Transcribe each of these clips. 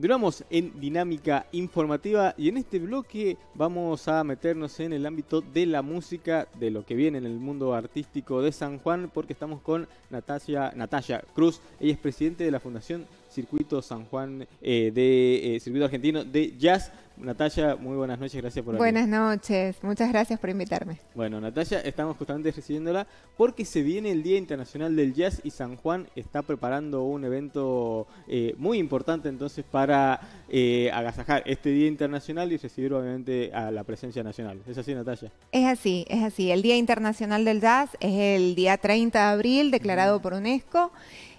Continuamos en dinámica informativa y en este bloque vamos a meternos en el ámbito de la música, de lo que viene en el mundo artístico de San Juan, porque estamos con Natasha Natalia Cruz. Ella es presidente de la Fundación Circuito San Juan eh, de eh, Circuito Argentino de Jazz. Natalia, muy buenas noches, gracias por Buenas noches, muchas gracias por invitarme. Bueno, Natalia, estamos justamente recibiéndola porque se viene el Día Internacional del Jazz y San Juan está preparando un evento eh, muy importante entonces para agasajar este Día Internacional y recibir obviamente a la presencia nacional. ¿Es así, Natalia? Es así, es así. El Día Internacional del Jazz es el día 30 de abril, declarado por UNESCO.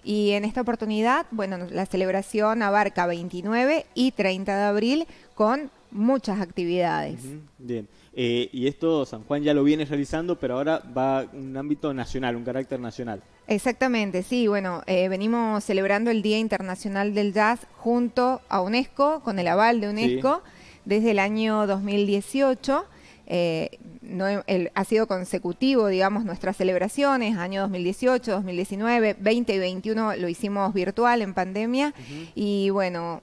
Y en esta oportunidad, bueno, la celebración abarca 29 y 30 de abril con muchas actividades. Bien. Eh, y esto San Juan ya lo viene realizando, pero ahora va a un ámbito nacional, un carácter nacional. Exactamente, sí. Bueno, eh, venimos celebrando el Día Internacional del Jazz junto a UNESCO, con el aval de UNESCO, desde el año 2018 ha sido consecutivo, digamos, nuestras celebraciones, año 2018, 2019, 20 y 21 lo hicimos virtual en pandemia y bueno,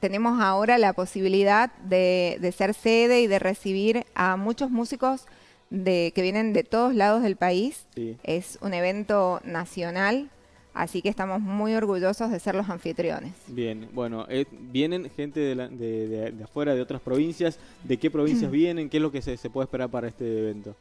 tenemos ahora la posibilidad de, ser sede y de recibir a muchos músicos de, que vienen de todos lados del país. Es un evento nacional Así que estamos muy orgullosos de ser los anfitriones. Bien, bueno, eh, vienen gente de, de, afuera, de otras provincias. ¿De qué provincias vienen? ¿Qué es lo que se, puede esperar para este evento?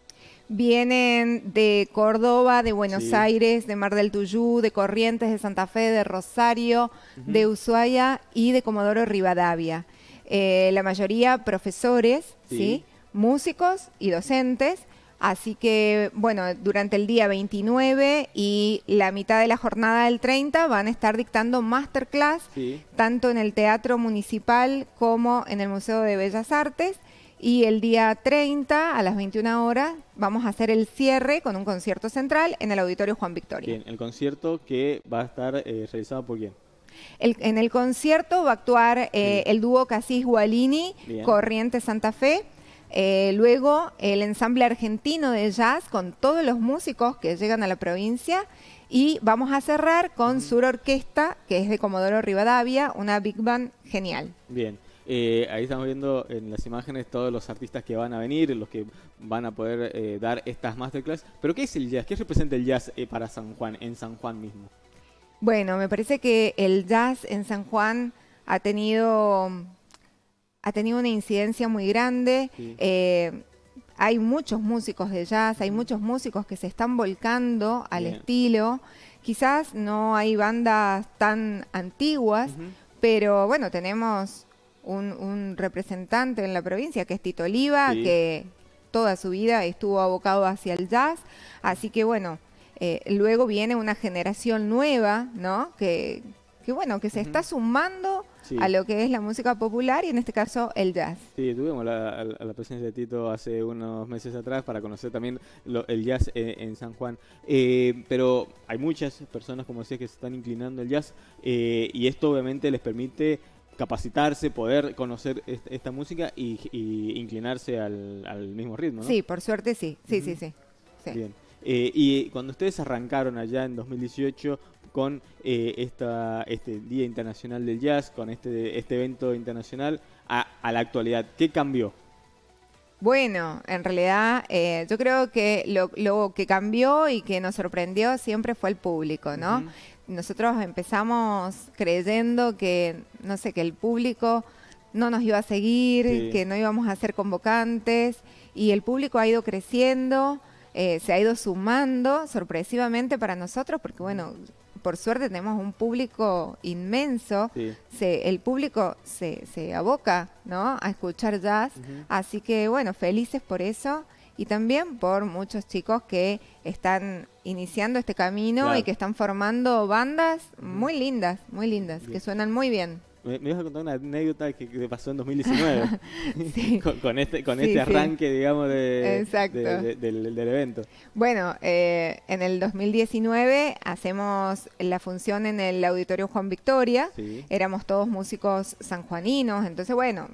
Vienen de Córdoba, de Buenos Aires, de Mar del Tuyú, de Corrientes, de Santa Fe, de Rosario, de Ushuaia y de Comodoro Rivadavia. Eh, la mayoría profesores, ¿sí? músicos y docentes Así que, bueno, durante el día 29 y la mitad de la jornada del 30 van a estar dictando masterclass, tanto en el Teatro Municipal como en el Museo de Bellas Artes. Y el día 30 a las 21 horas vamos a hacer el cierre con un concierto central en el Auditorio Juan Victoria. Bien, el concierto que va a estar eh, realizado por quién? en el concierto va a actuar eh, el dúo Casís Gualini, Corriente Santa Fe. Eh, luego el ensamble argentino de jazz con todos los músicos que llegan a la provincia y vamos a cerrar con Sur Orquesta, que es de Comodoro Rivadavia, una big band genial. Bien. Eh, ahí estamos viendo en las imágenes todos los artistas que van a venir, los que van a poder eh, dar estas masterclass. Pero ¿qué es el jazz? ¿Qué representa el jazz para San Juan, en San Juan mismo? Bueno, me parece que el jazz en San Juan ha tenido ha tenido una incidencia muy grande. Eh, hay muchos músicos de jazz, hay muchos músicos que se están volcando al estilo. Quizás no hay bandas tan antiguas, pero bueno, tenemos un, representante en la provincia que es Tito Oliva, que toda su vida estuvo abocado hacia el jazz. Así que bueno, eh, luego viene una generación nueva, ¿no? Que, bueno, que se está sumando a lo que es la música popular y en este caso el jazz. Sí, tuvimos la, presencia de Tito hace unos meses atrás para conocer también el jazz eh, en San Juan. Eh, pero hay muchas personas, como decía, que se están inclinando al jazz eh, y esto obviamente les permite capacitarse, poder conocer esta, música y, inclinarse al, mismo ritmo, ¿no? Sí, por suerte sí, sí, sí, sí, Bien. y cuando ustedes arrancaron allá en 2018, con eh, esta, este Día Internacional del Jazz, con este, este evento internacional, a, la actualidad? ¿Qué cambió? Bueno, en realidad eh, yo creo que lo, que cambió y que nos sorprendió siempre fue el público, ¿no? Nosotros empezamos creyendo que, no sé, que el público no nos iba a seguir, que no íbamos a ser convocantes y el público ha ido creciendo, eh, se ha ido sumando sorpresivamente para nosotros, porque bueno, por suerte tenemos un público inmenso, el público se, se, aboca ¿no? a escuchar jazz, así que bueno, felices por eso y también por muchos chicos que están iniciando este camino y que están formando bandas muy lindas, muy lindas, que suenan muy bien. Me, me, a contar una anécdota que, pasó en 2019. con, este, con este arranque, digamos, de, del, evento. Bueno, eh, en el 2019 hacemos la función en el Auditorio Juan Victoria. Éramos todos músicos sanjuaninos. Entonces, bueno,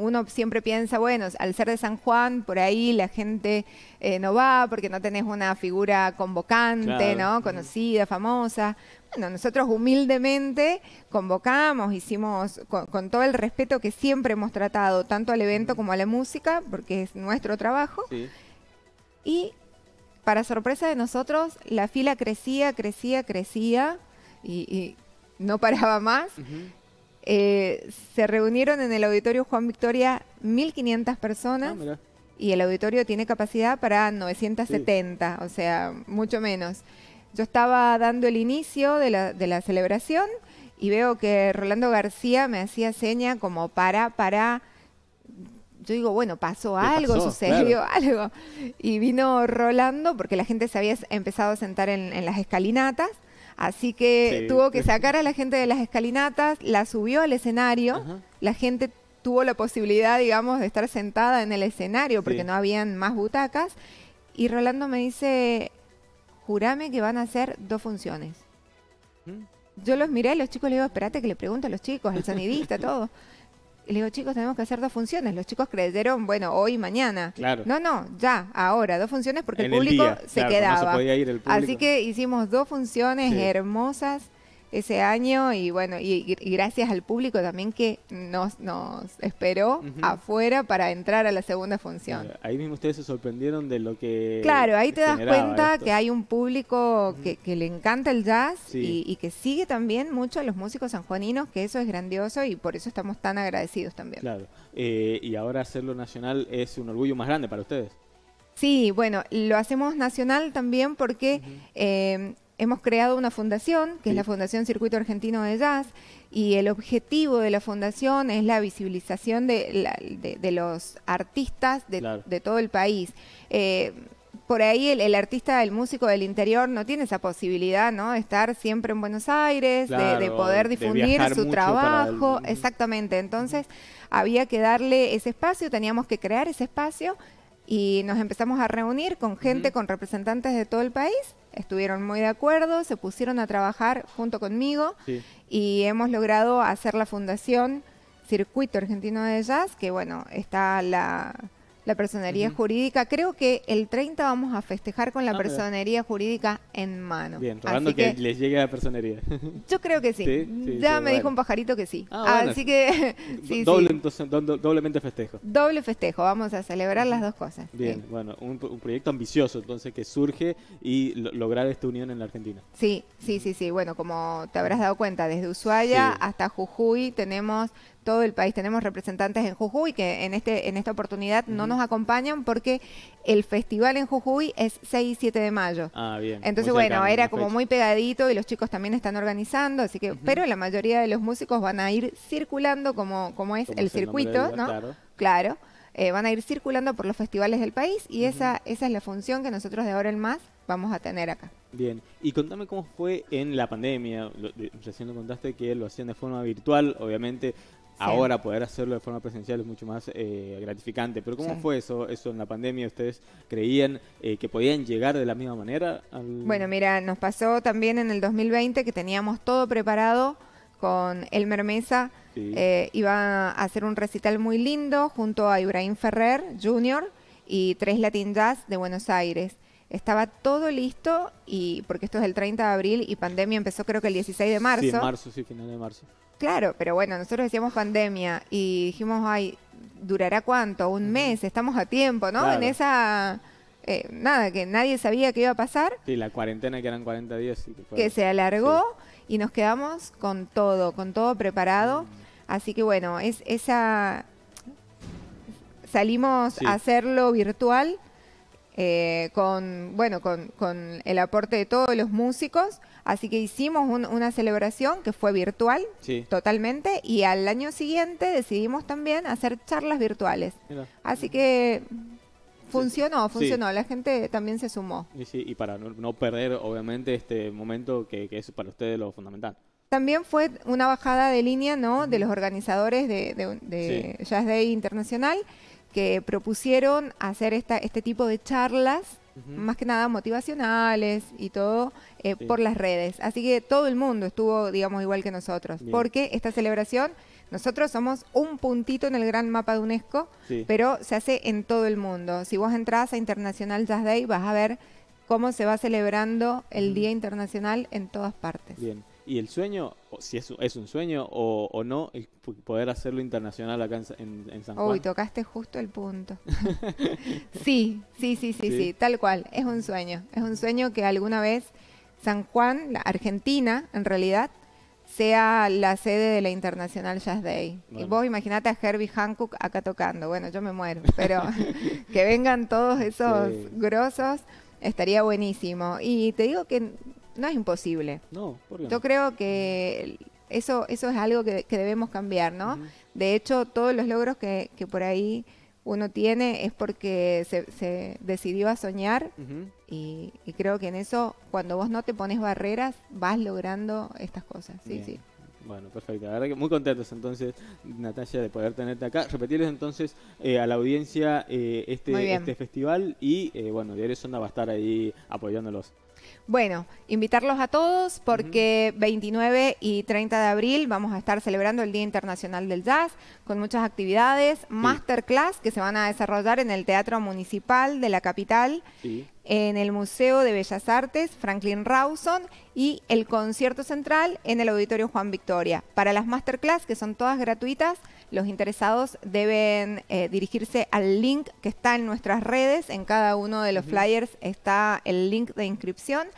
uno siempre piensa, bueno, al ser de San Juan, por ahí la gente eh, no va porque no tenés una figura convocante, ¿no? Conocida, famosa. Bueno, nosotros humildemente convocamos, hicimos con, todo el respeto que siempre hemos tratado, tanto al evento como a la música, porque es nuestro trabajo. Y para sorpresa de nosotros, la fila crecía, crecía, crecía y, no paraba más. Eh, se reunieron en el auditorio Juan Victoria 1.500 personas. Ah, y el auditorio tiene capacidad para 970, o sea, mucho menos. Yo estaba dando el inicio de la, celebración y veo que Rolando García me hacía seña como para, para. Yo digo, bueno, pasó algo, sucedió algo. Y vino Rolando porque la gente se había empezado a sentar en, las escalinatas. Así que tuvo que sacar a la gente de las escalinatas, la subió al escenario, la gente tuvo la posibilidad, digamos, de estar sentada en el escenario porque no habían más butacas. Y Rolando me dice, jurame que van a hacer dos funciones. ¿Mm? Yo los miré, los chicos, le digo, espérate que le pregunto a los chicos, al sanidista, todo. le digo, chicos, tenemos que hacer dos funciones. Los chicos creyeron, bueno, hoy mañana. Claro. No, no, ya, ahora, dos funciones porque el público se quedaba. Así que hicimos dos funciones hermosas ese año y bueno, y, gracias al público también que nos, nos esperó afuera para entrar a la segunda función. ahí mismo ustedes se sorprendieron de lo que... Claro, ahí te das cuenta que hay un público que, le encanta el jazz y, que sigue también mucho a los músicos sanjuaninos, que eso es grandioso y por eso estamos tan agradecidos también. Claro, eh, y ahora hacerlo nacional es un orgullo más grande para ustedes. Sí, bueno, lo hacemos nacional también porque hemos creado una fundación, que es la Fundación Circuito Argentino de Jazz, y el objetivo de la fundación es la visibilización de, los artistas de, todo el país. Eh, por ahí el, artista, el músico del interior no tiene esa posibilidad, ¿no? De estar siempre en Buenos Aires, de, poder difundir su trabajo. Exactamente. Entonces, había que darle ese espacio, teníamos que crear ese espacio y nos empezamos a reunir con gente, con representantes de todo el país estuvieron muy de acuerdo, se pusieron a trabajar junto conmigo y hemos logrado hacer la fundación Circuito Argentino de Jazz, que bueno, está la la personería jurídica. Creo que el 30 vamos a festejar con la ah, personería jurídica en mano. Bien, rogando que, les llegue a la personería. Yo creo que sí. ya me dijo un pajarito que sí. Ah, Así que... Doble, entonces, doblemente festejo. Doble festejo, vamos a celebrar las dos cosas. Bien, bueno, un, proyecto ambicioso entonces que surge y lograr esta unión en la Argentina. Sí, sí, sí, sí. Bueno, como te habrás dado cuenta, desde Ushuaia hasta Jujuy tenemos todo el país. Tenemos representantes en Jujuy que en, este, en esta oportunidad no nos acompañan porque el festival en Jujuy es 6 y 7 de mayo. Ah, bien. Entonces, bueno, era como muy pegadito y los chicos también están organizando, así que, pero la mayoría de los músicos van a ir circulando como, como es el circuito, ¿no? Claro. claro. Eh, van a ir circulando por los festivales del país y esa, esa es la función que nosotros de ahora en más vamos a tener acá. Bien, y contame cómo fue en la pandemia. recién lo contaste que lo hacían de forma virtual, obviamente Ahora poder hacerlo de forma presencial es mucho más eh, gratificante. Pero ¿cómo fue eso, eso en la pandemia? ¿Ustedes creían eh, que podían llegar de la misma manera? Bueno, mira, nos pasó también en el 2020 que teníamos todo preparado con Elmer Mesa. Eh, iba a hacer un recital muy lindo junto a Ibrahim Ferrer Jr. y Tres Latin Jazz de Buenos Aires estaba todo listo y porque esto es el 30 de abril y pandemia empezó creo que el 16 de marzo. Sí, marzo, sí, final de marzo. Claro, pero bueno, nosotros decíamos pandemia y dijimos, ay, ¿durará cuánto? Un mes, estamos a tiempo, ¿no? En esa... Eh, nada, que nadie sabía que iba a pasar. Sí, la cuarentena que eran 40 días. que, se alargó y nos quedamos con todo, con todo preparado. Mm. Así que bueno, es esa... Salimos a hacerlo virtual eh, con, bueno, con, con, el aporte de todos los músicos. Así que hicimos una celebración que fue virtual totalmente y al año siguiente decidimos también hacer charlas virtuales. Así que funcionó, funcionó, la gente también se sumó. Y, sí, y para no, perder obviamente este momento que, que es para ustedes lo fundamental. También fue una bajada de línea ¿no? de los organizadores de, de, de Jazz Day Internacional que propusieron hacer esta, este tipo de charlas, más que nada motivacionales y todo, eh, por las redes. Así que todo el mundo estuvo, digamos, igual que nosotros, porque esta celebración, nosotros somos un puntito en el gran mapa de UNESCO, pero se hace en todo el mundo. Si vos entras a International Jazz Day, vas a ver cómo se va celebrando el Día Internacional en todas partes. Bien y el sueño, si es, es un sueño o, no, es poder hacerlo internacional acá en, San Juan. Uy, tocaste justo el punto. sí, sí, sí, sí, sí, tal cual, es un sueño. Es un sueño que alguna vez San Juan, la Argentina, en realidad, sea la sede de la Internacional Jazz Day. Y vos imaginate a Herbie Hancock acá tocando. Bueno, yo me muero, pero que vengan todos esos grosos estaría buenísimo. Y te digo que no es imposible. No, ¿por qué Yo creo que eso, eso es algo que, debemos cambiar, ¿no? De hecho, todos los logros que, por ahí uno tiene es porque se, decidió a soñar y, creo que en eso, cuando vos no te pones barreras, vas logrando estas cosas. Sí, sí. Bueno, perfecto. La verdad que muy contentos entonces, Natalia, de poder tenerte acá. Repetirles entonces eh, a la audiencia eh, este, este festival y, eh, bueno, Diario Sonda va a estar ahí apoyándolos. Bueno, invitarlos a todos porque 29 y 30 de abril vamos a estar celebrando el Día Internacional del Jazz con muchas actividades, masterclass que se van a desarrollar en el Teatro Municipal de la capital, en el Museo de Bellas Artes Franklin Rawson y el concierto central en el Auditorio Juan Victoria. Para las masterclass, que son todas gratuitas, los interesados deben eh, dirigirse al link que está en nuestras redes. En cada uno de los flyers está el link de inscripción.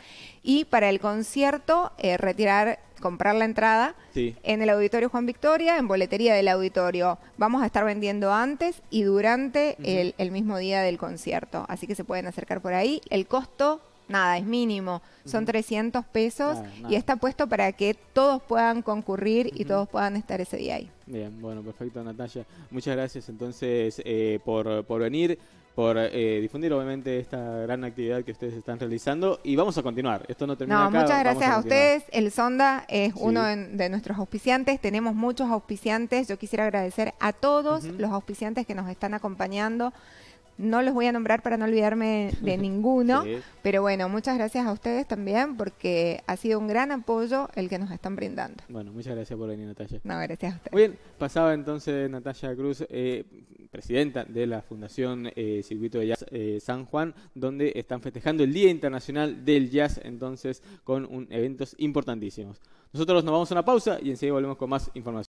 Y para el concierto, eh, retirar comprar la entrada en el auditorio Juan Victoria, en boletería del auditorio. Vamos a estar vendiendo antes y durante el, el mismo día del concierto. Así que se pueden acercar por ahí. El costo nada, es mínimo. Son 300 pesos y está puesto para que todos puedan concurrir y todos puedan estar ese día ahí. Bien, bueno, perfecto, Natalia. Muchas gracias entonces eh, por, venir, por eh, difundir obviamente esta gran actividad que ustedes están realizando y vamos a continuar. Esto no termina. No, muchas gracias a, ustedes. El Sonda es uno de, nuestros auspiciantes. Tenemos muchos auspiciantes. Yo quisiera agradecer a todos los auspiciantes que nos están acompañando. No los voy a nombrar para no olvidarme de ninguno, pero bueno, muchas gracias a ustedes también porque ha sido un gran apoyo el que nos están brindando. Bueno, muchas gracias por venir, Natalia. No, gracias a ustedes. Muy bien, pasaba entonces Natalia Cruz, eh, presidenta de la Fundación eh, Circuito de Jazz eh, San Juan, donde están festejando el Día Internacional del Jazz, entonces con un, eventos importantísimos. Nosotros nos vamos a una pausa y enseguida volvemos con más información.